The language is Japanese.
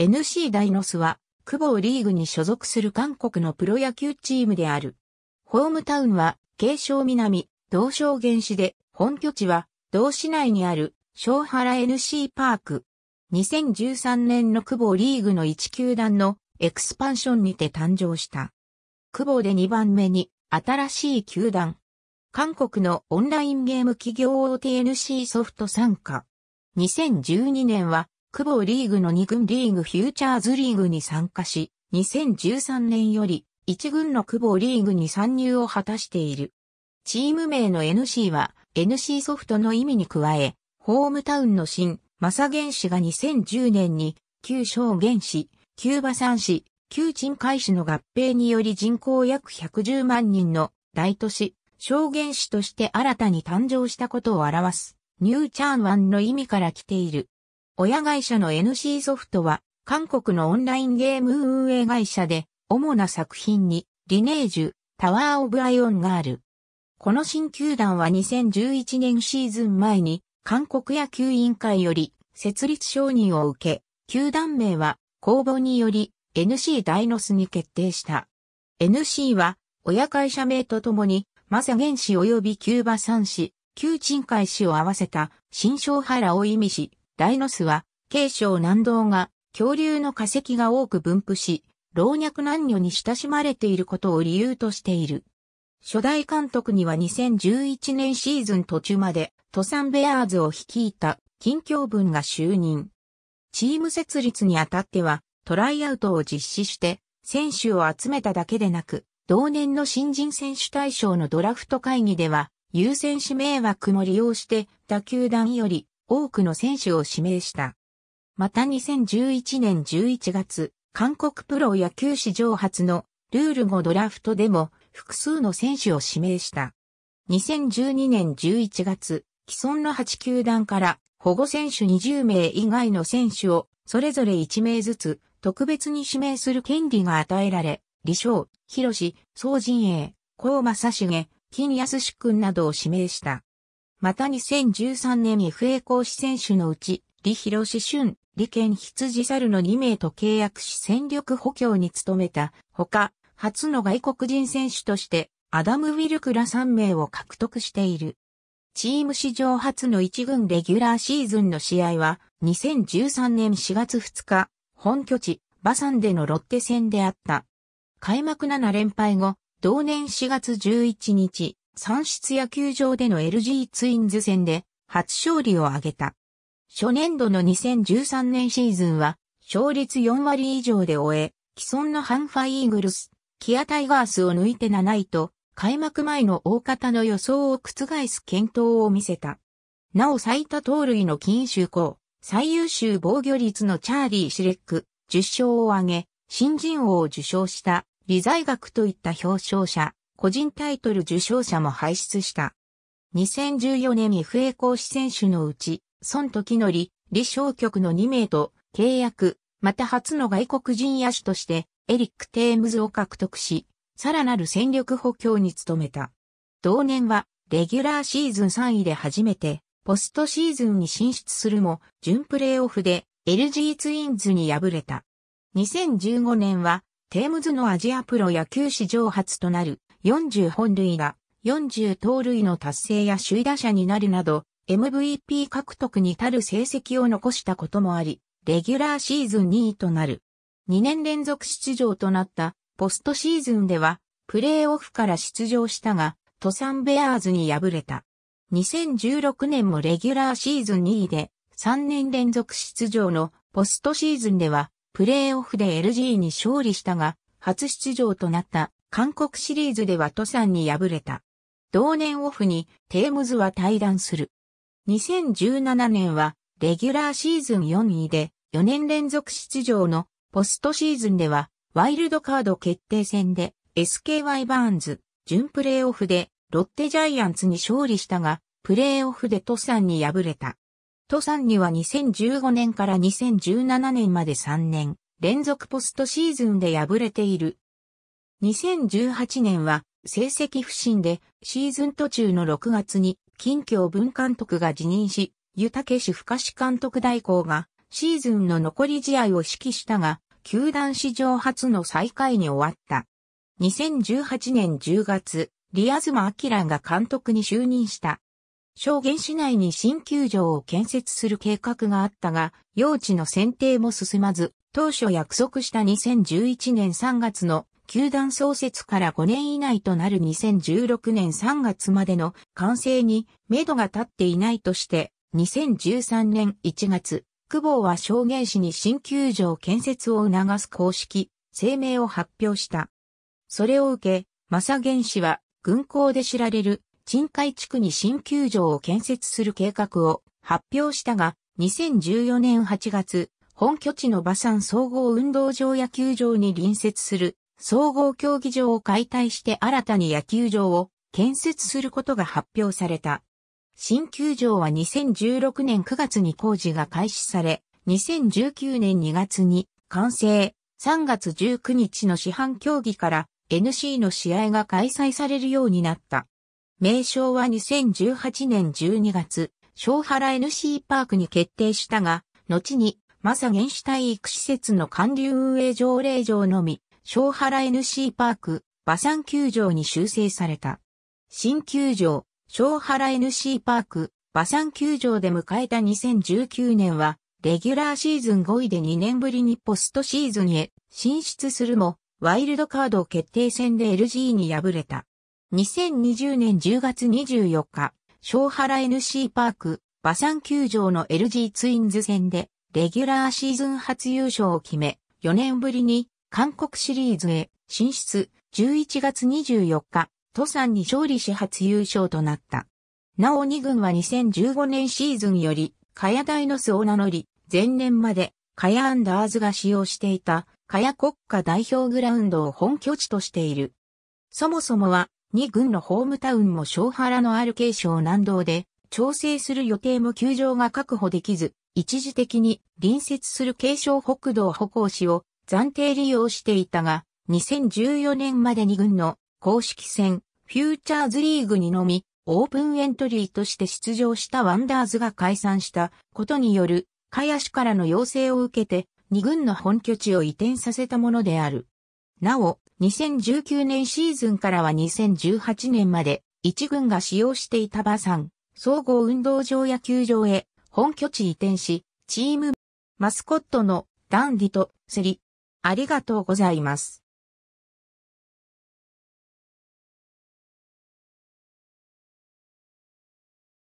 NC ダイノスは、久保リーグに所属する韓国のプロ野球チームである。ホームタウンは、慶尚南、道正原市で、本拠地は、道市内にある、小原 NC パーク。2013年の久保リーグの1球団のエクスパンションにて誕生した。久保で2番目に新しい球団。韓国のオンラインゲーム企業 OTNC ソフト参加。2012年は久保リーグの2軍リーグフューチャーズリーグに参加し、2013年より1軍の久保リーグに参入を果たしている。チーム名の NC は NC ソフトの意味に加え、ホームタウンの新、正源氏が2010年に、旧正原氏、旧馬山氏、旧鎮海市の合併により人口約110万人の大都市、正原氏として新たに誕生したことを表す、ニューチャーンワンの意味から来ている。親会社の NC ソフトは、韓国のオンラインゲーム運営会社で、主な作品に、リネージュ、タワーオブアイオンがある。この新球団は2011年シーズン前に、韓国野球委員会より、設立承認を受け、球団名は、公募により、NC ダイノスに決定した。NC は、親会社名とともに、マサゲン氏及びキューバ3氏、旧鎮海氏を合わせた、新小原を意味し、ライノスは、軽症南道が恐竜の化石が多く分布し、老若男女に親しまれていることを理由としている。初代監督には2011年シーズン途中まで、登山ベアーズを率いた、近況文が就任。チーム設立にあたっては、トライアウトを実施して、選手を集めただけでなく、同年の新人選手大賞のドラフト会議では、優先指名枠も利用して、打球団より多くの選手を指名した。また2011年11月、韓国プロ野球史上初のルール後ドラフトでも複数の選手を指名した。2012年11月、既存の8球団から保護選手20名以外の選手をそれぞれ1名ずつ特別に指名する権利が与えられ、李翔、広志、総陣営、高正重、金安志君などを指名した。また2013年 FA 講師選手のうち、李博志俊、李健羊猿の2名と契約し戦力補強に努めたほか、初の外国人選手として、アダム・ウィルクら3名を獲得している。チーム史上初の1軍レギュラーシーズンの試合は、2013年4月2日、本拠地、バサンでのロッテ戦であった。開幕7連敗後、同年4月11日、三室野球場での LG ツインズ戦で初勝利を挙げた。初年度の2013年シーズンは、勝率4割以上で終え、既存のハンファイーグルス、キアタイガースを抜いて7位と、開幕前の大方の予想を覆す検討を見せた。なお最多盗塁の金州校、最優秀防御率のチャーリー・シレック、10勝を挙げ、新人王を受賞した、理財学といった表彰者、個人タイトル受賞者も輩出した。2014年 FA 講師選手のうち、孫時則、李小局の2名と契約、また初の外国人野手として、エリック・テームズを獲得し、さらなる戦力補強に努めた。同年は、レギュラーシーズン3位で初めて、ポストシーズンに進出するも、準プレーオフで LG ツインズに敗れた。2015年は、テームズのアジアプロ野球史上初となる40本塁打、40盗塁の達成や首位打者になるなど、MVP 獲得に至る成績を残したこともあり、レギュラーシーズン2位となる。2年連続出場となったポストシーズンでは、プレーオフから出場したが、トサンベアーズに敗れた。2016年もレギュラーシーズン2位で、3年連続出場のポストシーズンでは、プレーオフで LG に勝利したが、初出場となった韓国シリーズではトサンに敗れた。同年オフにテームズは退団する。2017年はレギュラーシーズン4位で4年連続出場のポストシーズンではワイルドカード決定戦で SKY バーンズ準プレーオフでロッテジャイアンツに勝利したがプレーオフでトサンに敗れた。トサンには2015年から2017年まで3年連続ポストシーズンで敗れている2018年は成績不振でシーズン途中の6月に近況文監督が辞任し、湯武市深志監督代行がシーズンの残り試合を指揮したが、球団史上初の再会に終わった。2018年10月、リアズマ・アキラが監督に就任した。証言市内に新球場を建設する計画があったが、用地の選定も進まず、当初約束した2011年3月の球団創設から5年以内となる2016年3月までの完成に目処が立っていないとして、2013年1月、久保は証言しに新球場建設を促す公式、声明を発表した。それを受け、正源氏は、軍港で知られる、鎮海地区に新球場を建設する計画を発表したが、2014年8月、本拠地の馬山総合運動場野球場に隣接する総合競技場を解体して新たに野球場を建設することが発表された。新球場は2016年9月に工事が開始され、2019年2月に完成、3月19日の市販競技から NC の試合が開催されるようになった。名称は2018年12月、小原 NC パークに決定したが、後に、マサ原子体育施設の管理運営条例上のみ、小原 NC パーク、馬山球場に修正された。新球場、小原 NC パーク、馬山球場で迎えた2019年は、レギュラーシーズン5位で2年ぶりにポストシーズンへ進出するも、ワイルドカード決定戦で LG に敗れた。2020年10月24日、小原 NC パーク、馬山球場の LG ツインズ戦で、レギュラーシーズン初優勝を決め、4年ぶりに韓国シリーズへ進出、11月24日、トサンに勝利し初優勝となった。なお2軍は2015年シーズンより、カヤダイノスを名乗り、前年まで、カヤアンダーズが使用していた、カヤ国家代表グラウンドを本拠地としている。そもそもは、2軍のホームタウンも小原のある継承南道で、調整する予定も球場が確保できず、一時的に隣接する継承北道歩行士を暫定利用していたが、2014年まで2軍の公式戦、フューチャーズリーグにのみ、オープンエントリーとして出場したワンダーズが解散したことによる、やしからの要請を受けて、2軍の本拠地を移転させたものである。なお、2019年シーズンからは2018年まで、1軍が使用していたサン、総合運動場や球場へ、本拠地移転し、チーム、マスコットのダンディとセリ、ありがとうございます。